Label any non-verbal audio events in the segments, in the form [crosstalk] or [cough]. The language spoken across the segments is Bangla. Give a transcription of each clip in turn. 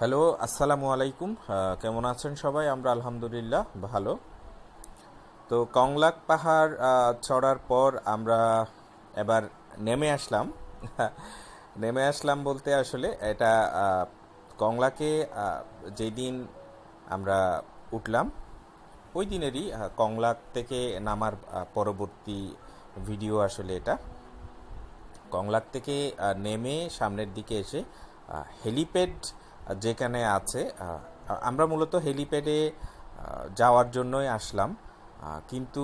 হ্যালো আসসালামু আলাইকুম কেমন আছেন সবাই আমরা আলহামদুলিল্লাহ ভালো তো কংলাক পাহাড় চড়ার পর আমরা এবার নেমে আসলাম [laughs] নেমে আসলাম বলতে আসলে এটা কংলাকে যেদিন আমরা উঠলাম ওই দিনেরই কংলাক থেকে নামার পরবর্তী ভিডিও আসলে এটা কংলাক থেকে নেমে সামনের দিকে এসে হেলিপ্যাড যেখানে আছে আমরা মূলত হেলিপ্যাডে যাওয়ার জন্যই আসলাম কিন্তু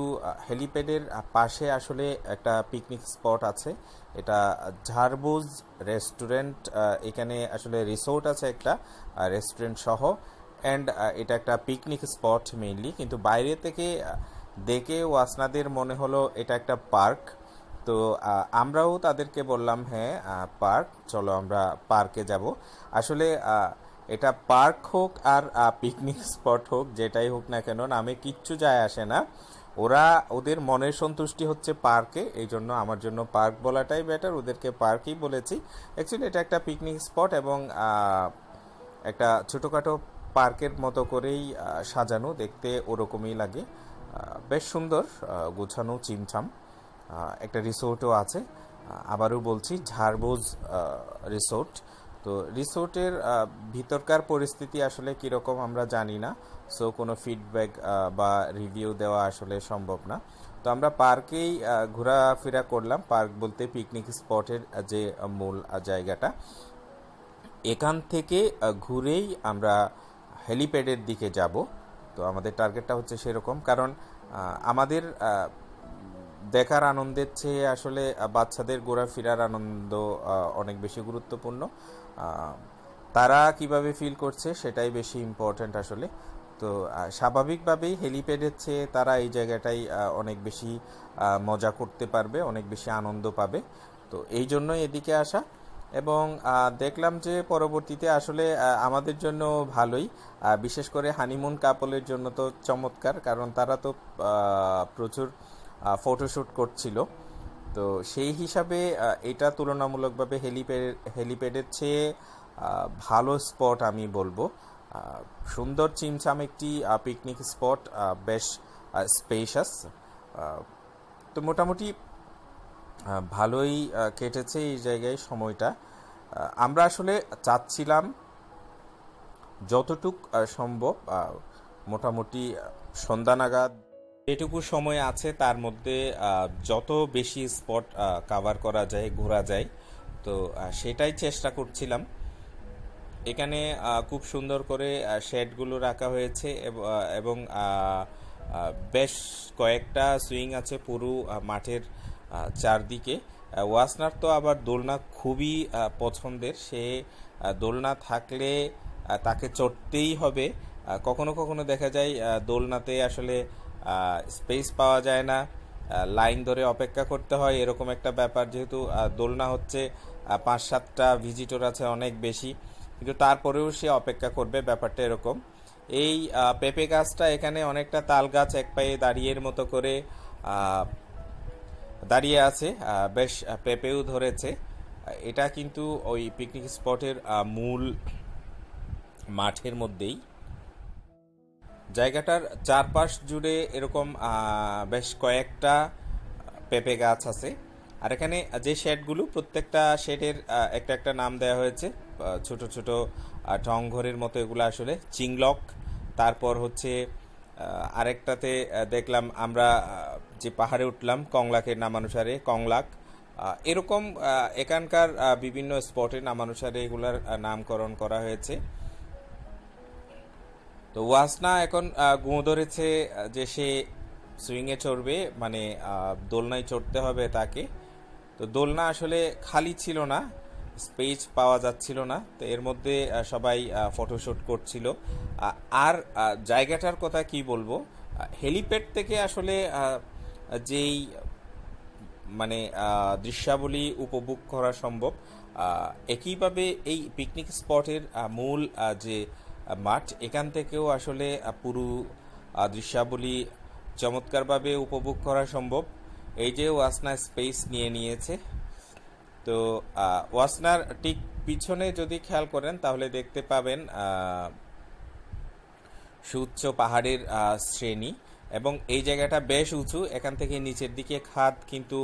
হেলিপ্যাডের পাশে আসলে একটা পিকনিক স্পট আছে এটা ঝারবুজ রেস্টুরেন্ট এখানে আসলে রিসোর্ট আছে একটা রেস্টুরেন্ট সহ অ্যান্ড এটা একটা পিকনিক স্পট মেইনলি কিন্তু বাইরে থেকে দেখে ওয়াসনাদের মনে হলো এটা একটা পার্ক তো আমরাও তাদেরকে বললাম হ্যাঁ পার্ক চলো আমরা পার্কে যাব আসলে এটা পার্ক হোক আর পিকনিক [laughs] স্পট হোক যেটাই হোক না কেন নামে কিচ্ছু যায় আসে না ওরা ওদের মনের সন্তুষ্টি হচ্ছে পার্কে এই জন্য আমার জন্য পার্ক বলাটাই বেটার ওদেরকে পার্কই বলেছি অ্যাকচুয়ালি এটা একটা পিকনিক স্পট এবং একটা ছোটোখাটো পার্কের মতো করেই সাজানো দেখতে ওরকমই লাগে বেশ সুন্দর গোছানো চিমছাম একটা রিসোর্টও আছে আবারও বলছি ঝাড়বোজ রিসোর্ট তো রিসোর্টের ভিতরকার পরিস্থিতি আসলে কীরকম আমরা জানি না সো কোনো ফিডব্যাক বা রিভিউ দেওয়া আসলে সম্ভব না তো আমরা পার্কেই ঘোরাফেরা করলাম পার্ক বলতে পিকনিক স্পটের যে মূল জায়গাটা এখান থেকে ঘুরেই আমরা হেলিপ্যাডের দিকে যাব তো আমাদের টার্গেটটা হচ্ছে সেরকম কারণ আমাদের দেখার আনন্দের চেয়ে আসলে বাচ্চাদের ঘোরাফেরার আনন্দ অনেক বেশি গুরুত্বপূর্ণ তারা কিভাবে ফিল করছে সেটাই বেশি ইম্পর্ট্যান্ট আসলে তো স্বাভাবিকভাবেই হেলিপ্যাডের চেয়ে তারা এই জায়গাটাই অনেক বেশি মজা করতে পারবে অনেক বেশি আনন্দ পাবে তো এই জন্যই এদিকে আসা এবং দেখলাম যে পরবর্তীতে আসলে আমাদের জন্য ভালোই বিশেষ করে হানিমুন কাপলের জন্য তো চমৎকার কারণ তারা তো প্রচুর ফটোশ্যুট করছিল তো সেই হিসাবে এটা তুলনামূলকভাবে হেলিপ্যাড হেলিপ্যাডের চেয়ে ভালো স্পট আমি বলবো সুন্দর চিমচাম একটি পিকনিক স্পট বেশ স্পেশাস তো মোটামুটি ভালোই কেটেছে এই জায়গায় সময়টা আমরা আসলে চাচ্ছিলাম যতটুক সম্ভব মোটামুটি সন্ধ্যা নাগাদ যেটুকু সময় আছে তার মধ্যে যত বেশি স্পট কাভার করা যায় ঘোরা যায় তো সেটাই চেষ্টা করছিলাম এখানে খুব সুন্দর করে শেডগুলো রাখা হয়েছে এবং বেশ কয়েকটা সুইং আছে পুরো মাঠের চারদিকে ওয়াসনার তো আবার দোলনা খুবই পছন্দের সে দোলনা থাকলে তাকে চড়তেই হবে কখনো কখনো দেখা যায় দোলনাতে আসলে স্পেস পাওয়া যায় না লাইন ধরে অপেক্ষা করতে হয় এরকম একটা ব্যাপার যেহেতু দোলনা হচ্ছে পাঁচ সাতটা ভিজিটর আছে অনেক বেশি কিন্তু তারপরেও সে অপেক্ষা করবে ব্যাপারটা এরকম এই পেঁপে গাছটা এখানে অনেকটা তাল গাছ এক পায়ে দাঁড়িয়ে মতো করে দাঁড়িয়ে আছে বেশ পেঁপেও ধরেছে এটা কিন্তু ওই পিকনিক স্পটের মূল মাঠের মধ্যেই জায়গাটার চারপাশ জুড়ে এরকম বেশ কয়েকটা পেঁপে গাছ আছে আর এখানে যে শেডগুলো প্রত্যেকটা শেডের একটা একটা নাম দেওয়া হয়েছে ছোট ছোট ঢংঘরের মতো এগুলো আসলে চিংলক তারপর হচ্ছে আরেকটাতে দেখলাম আমরা যে পাহাড়ে উঠলাম কংলাকের নামানুসারে কংলাক এরকম এখানকার বিভিন্ন স্পটের নামানুসারে এগুলার নামকরণ করা হয়েছে তো ওয়াসনা এখন গুঁ ধরেছে যে সে সুইংয়ে চড়বে মানে দোলনায় চড়তে হবে তাকে তো দোলনা আসলে খালি ছিল না স্পেস পাওয়া যাচ্ছিল না তো এর মধ্যে সবাই ফটোশ্যুট করছিল আর জায়গাটার কথা কি বলবো হেলিপ্যাড থেকে আসলে যেই মানে দৃশ্যাবলী উপভোগ করা সম্ভব একইভাবে এই পিকনিক স্পটের মূল যে মাঠ এখান থেকেও আসলে পুরো দৃশ্যাবলী চমৎকারভাবে উপভোগ করা সম্ভব এই যে ওয়াসনা স্পেস নিয়ে নিয়েছে তো ওয়াসনার ঠিক পিছনে যদি খেয়াল করেন তাহলে দেখতে পাবেন সুউচ্চ পাহাড়ের শ্রেণী এবং এই জায়গাটা বেশ উঁচু এখান থেকে নিচের দিকে খাদ কিন্তু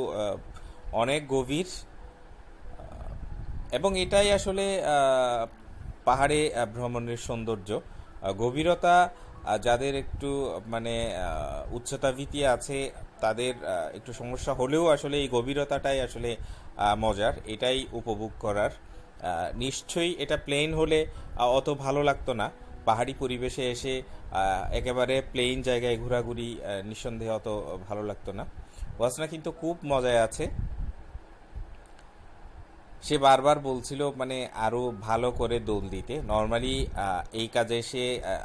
অনেক গভীর এবং এটাই আসলে পাহাড়ে ভ্রমণের সৌন্দর্য গভীরতা যাদের একটু মানে উচ্চতা ভীতি আছে তাদের একটু সমস্যা হলেও আসলে এই গভীরতাটাই আসলে মজার এটাই উপভোগ করার নিশ্চয়ই এটা প্লেন হলে অত ভালো লাগতো না পাহাড়ি পরিবেশে এসে একেবারে প্লেন জায়গায় ঘোরাঘুরি নিঃসন্দেহে অত ভালো লাগতো না ওয়াসনা কিন্তু খুব মজায় আছে সে বারবার বলছিল মানে আরও ভালো করে দোল দিতে নর্মালি এই কাজে সে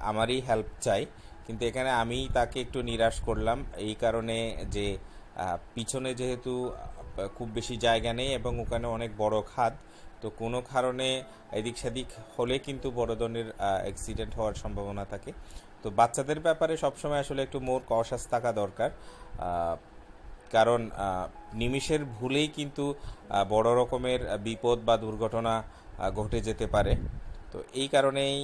আমারই হেল্প চাই কিন্তু এখানে আমি তাকে একটু নিরাশ করলাম এই কারণে যে পিছনে যেহেতু খুব বেশি জায়গা নেই এবং ওখানে অনেক বড় খাদ তো কোনো কারণে এদিক সেদিক হলে কিন্তু বড় ধরনের অ্যাক্সিডেন্ট হওয়ার সম্ভাবনা থাকে তো বাচ্চাদের ব্যাপারে সবসময় আসলে একটু মোর কশাস থাকা দরকার কারণ নিমিষের ভুলেই কিন্তু বড় রকমের বিপদ বা দুর্ঘটনা ঘটে যেতে পারে তো এই কারণেই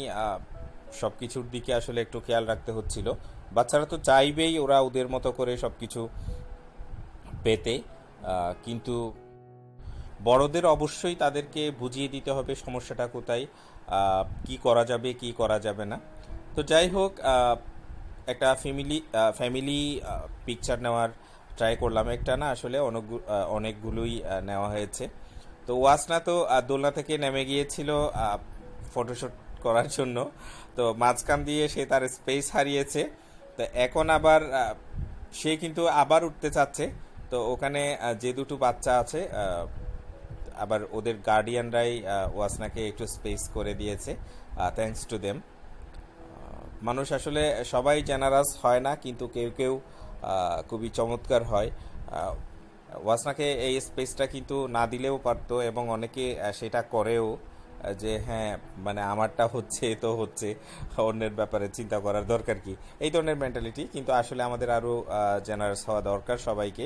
সব কিছুর দিকে আসলে একটু খেয়াল রাখতে হচ্ছিল বাচ্চারা তো চাইবেই ওরা ওদের মতো করে সব কিছু পেতে কিন্তু বড়দের অবশ্যই তাদেরকে বুঝিয়ে দিতে হবে সমস্যাটা কোথায় কি করা যাবে কি করা যাবে না তো যাই হোক একটা ফ্যামিলি ফ্যামিলি পিকচার নেওয়ার ট্রাই করলাম একটা না আসলে অনেক অনেকগুলোই নেওয়া হয়েছে তো ওয়াসনা তো দোলনা থেকে নেমে গিয়েছিল ফটোশ্যুট করার জন্য তো মাঝখান দিয়ে সে তার স্পেস হারিয়েছে তো এখন আবার সে কিন্তু আবার উঠতে চাচ্ছে তো ওখানে যে দুটো বাচ্চা আছে আবার ওদের গার্ডিয়ানরাই ওয়াসনাকে একটু স্পেস করে দিয়েছে থ্যাংকস টু দেম মানুষ আসলে সবাই জেনারাস হয় না কিন্তু কেউ কেউ খুবই চমৎকার হয় ওয়াসনাকে এই স্পেসটা কিন্তু না দিলেও পারতো এবং অনেকে সেটা করেও যে হ্যাঁ মানে আমারটা হচ্ছে তো হচ্ছে অন্যের ব্যাপারে চিন্তা করার দরকার কি এই ধরনের মেন্টালিটি কিন্তু আসলে আমাদের আরও জেনারেস হওয়া দরকার সবাইকে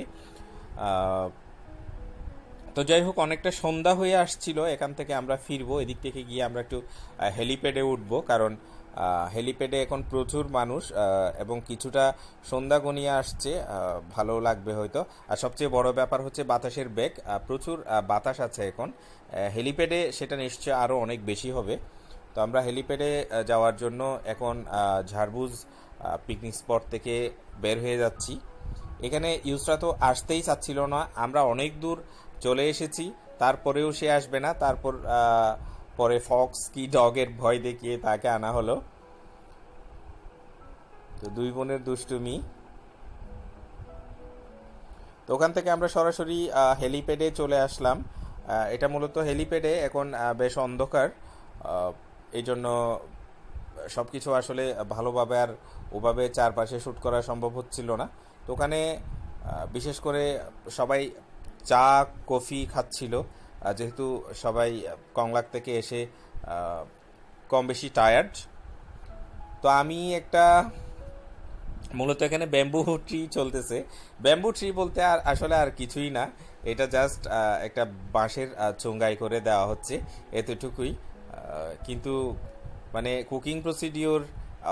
তো যাই হোক অনেকটা সন্ধ্যা হয়ে আসছিল এখান থেকে আমরা ফিরবো এদিক থেকে গিয়ে আমরা একটু হেলিপ্যাডে উঠবো কারণ হেলিপ্যাডে এখন প্রচুর মানুষ এবং কিছুটা সন্ধ্যা গনিয়ে আসছে ভালো লাগবে হয়তো আর সবচেয়ে বড় ব্যাপার হচ্ছে বাতাসের বেগ প্রচুর বাতাস আছে এখন হেলিপ্যাডে সেটা নিশ্চয় আরও অনেক বেশি হবে তো আমরা হেলিপ্যাডে যাওয়ার জন্য এখন ঝাড়বুজ পিকনিক স্পট থেকে বের হয়ে যাচ্ছি এখানে ইউসরা তো আসতেই চাচ্ছিল না আমরা অনেক দূর চলে এসেছি তারপরেও সে আসবে না তারপর পরে ফক্স কি ডগের ভয় দেখিয়ে তাকে আনা হলো তো দুই বোনের দুষ্টুমি তো ওখান থেকে আমরা সরাসরি হেলিপ্যাডে চলে আসলাম এটা মূলত হেলিপ্যাডে এখন বেশ অন্ধকার এই জন্য সব কিছু আসলে ভালোভাবে আর ওভাবে চারপাশে শ্যুট করা সম্ভব হচ্ছিল না তো ওখানে বিশেষ করে সবাই চা কফি খাচ্ছিল যেহেতু সবাই কংলাক থেকে এসে কম বেশি টায়ার্ড তো আমি একটা মূলত এখানে ব্যাম্বু ট্রি চলতেছে ব্যাম্বু ট্রি বলতে আর আসলে আর কিছুই না এটা জাস্ট একটা বাঁশের চোঙ্গাই করে দেওয়া হচ্ছে এতটুকুই কিন্তু মানে কুকিং প্রসিডিওর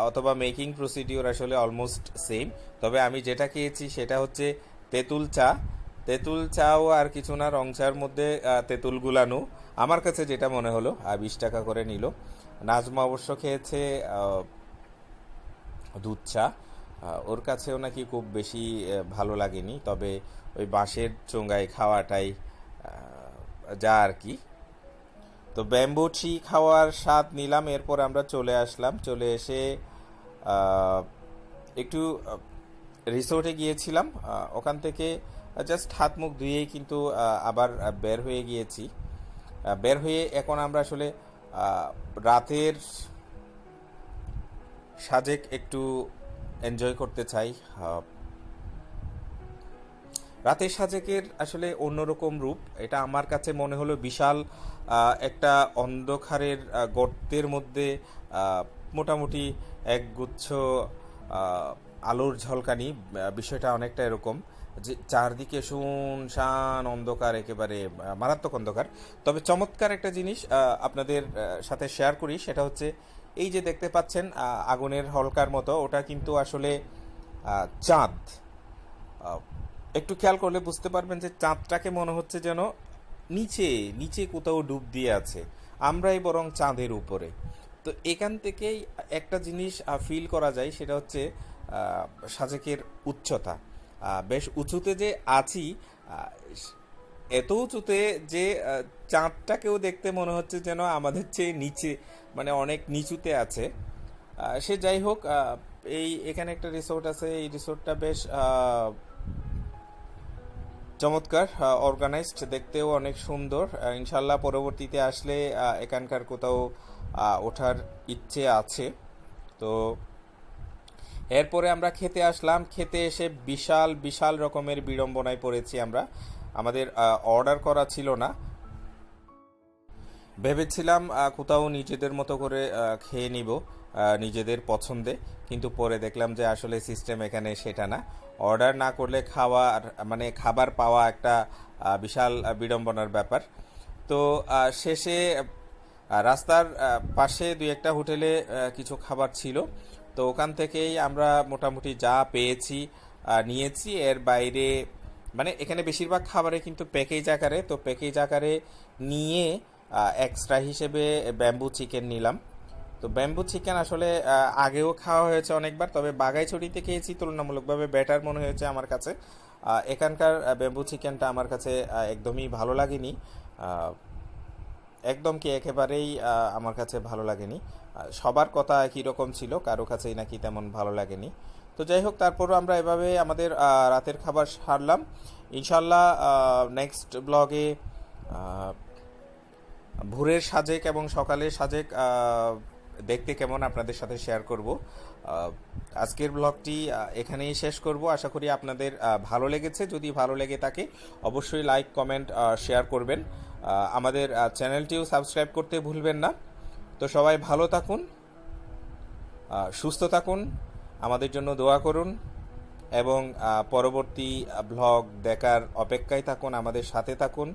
অথবা মেকিং প্রসিডিওর আসলে অলমোস্ট সেম তবে আমি যেটা খেয়েছি সেটা হচ্ছে তেঁতুল চা তেঁতুল চাও আর কিছু না রং চার মধ্যে তেঁতুল গুলানো আমার কাছে যেটা মনে হলো বিশ টাকা করে নিল নাজমা অবশ্য খেয়েছে দুধ চা ওর কাছেও নাকি খুব বেশি ভালো লাগেনি তবে ওই বাঁশের চোঙ্গায় খাওয়াটাই যা আর কি তো ব্যাম্বু ছি খাওয়ার স্বাদ নিলাম এরপর আমরা চলে আসলাম চলে এসে একটু রিসোর্টে গিয়েছিলাম ওখান থেকে জাস্ট হাত মুখ ধুয়েই কিন্তু আবার বের হয়ে গিয়েছি বের হয়ে এখন আমরা আসলে রাতের সাজেক একটু এনজয় করতে চাই রাতের সাজেকের আসলে অন্যরকম রূপ এটা আমার কাছে মনে হলো বিশাল একটা অন্ধকারের গর্তের মধ্যে মোটামুটি এক গুচ্ছ আলোর ঝলকানি বিষয়টা অনেকটা এরকম যে চারদিকে শান অন্ধকার একেবারে মারাত্মক অন্ধকার তবে চমৎকার একটা জিনিস আপনাদের সাথে শেয়ার করি সেটা হচ্ছে এই যে দেখতে পাচ্ছেন আগুনের হলকার মতো ওটা কিন্তু আসলে চাঁদ একটু খেয়াল করলে বুঝতে পারবেন যে চাঁদটাকে মনে হচ্ছে যেন নিচে নিচে কোথাও ডুব দিয়ে আছে আমরাই বরং চাঁদের উপরে তো এখান থেকেই একটা জিনিস ফিল করা যায় সেটা হচ্ছে সাজেকের উচ্চতা বেশ উঁচুতে যে আছি এত উঁচুতে যে চাঁদটাকেও দেখতে মনে হচ্ছে যেন আমাদের চেয়ে নিচে মানে অনেক নিচুতে আছে সে যাই হোক এই এখানে একটা রিসোর্ট আছে এই রিসোর্টটা বেশ চমৎকার অর্গানাইজড দেখতেও অনেক সুন্দর ইনশাল্লাহ পরবর্তীতে আসলে এখানকার কোথাও ওঠার ইচ্ছে আছে তো এরপরে আমরা খেতে আসলাম খেতে এসে বিশাল বিশাল রকমের বিড়ম্বনায় পড়েছি আমরা আমাদের অর্ডার করা ছিল না ভেবেছিলাম কোথাও নিজেদের মতো করে খেয়ে নিব নিজেদের পছন্দে কিন্তু পরে দেখলাম যে আসলে সিস্টেম এখানে সেটা না অর্ডার না করলে খাওয়ার মানে খাবার পাওয়া একটা বিশাল বিড়ম্বনার ব্যাপার তো শেষে রাস্তার পাশে দুই একটা হোটেলে কিছু খাবার ছিল তো ওখান থেকেই আমরা মোটামুটি যা পেয়েছি নিয়েছি এর বাইরে মানে এখানে বেশিরভাগ খাবারে কিন্তু প্যাকেজ আকারে তো প্যাকেজ আকারে নিয়ে এক্সট্রা হিসেবে ব্যাম্বু চিকেন নিলাম তো ব্যাম্বু চিকেন আসলে আগেও খাওয়া হয়েছে অনেকবার তবে বাগাইছড়িতে খেয়েছি তুলনামূলকভাবে বেটার মনে হয়েছে আমার কাছে এখানকার ব্যাম্বু চিকেনটা আমার কাছে একদমই ভালো লাগেনি একদম কি একেবারেই আমার কাছে ভালো লাগেনি সবার কথা একই রকম ছিল কারো কাছেই নাকি তেমন ভালো লাগেনি তো যাই হোক তারপরও আমরা এভাবে আমাদের রাতের খাবার সারলাম ইনশাল্লাহ নেক্সট ব্লগে ভোরের সাজেক এবং সকালের সাজেক দেখতে কেমন আপনাদের সাথে শেয়ার করব আজকের ব্লগটি এখানেই শেষ করব আশা করি আপনাদের ভালো লেগেছে যদি ভালো লেগে থাকে অবশ্যই লাইক কমেন্ট শেয়ার করবেন আমাদের চ্যানেলটিও সাবস্ক্রাইব করতে ভুলবেন না তো সবাই ভালো থাকুন সুস্থ থাকুন আমাদের জন্য দোয়া করুন এবং পরবর্তী ব্লগ দেখার অপেক্ষায় থাকুন আমাদের সাথে থাকুন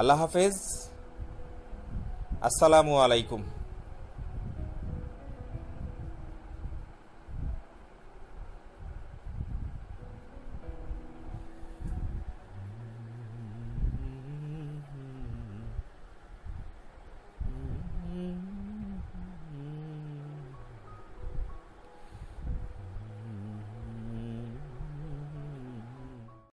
আল্লাহ হাফেজ আসসালামু আলাইকুম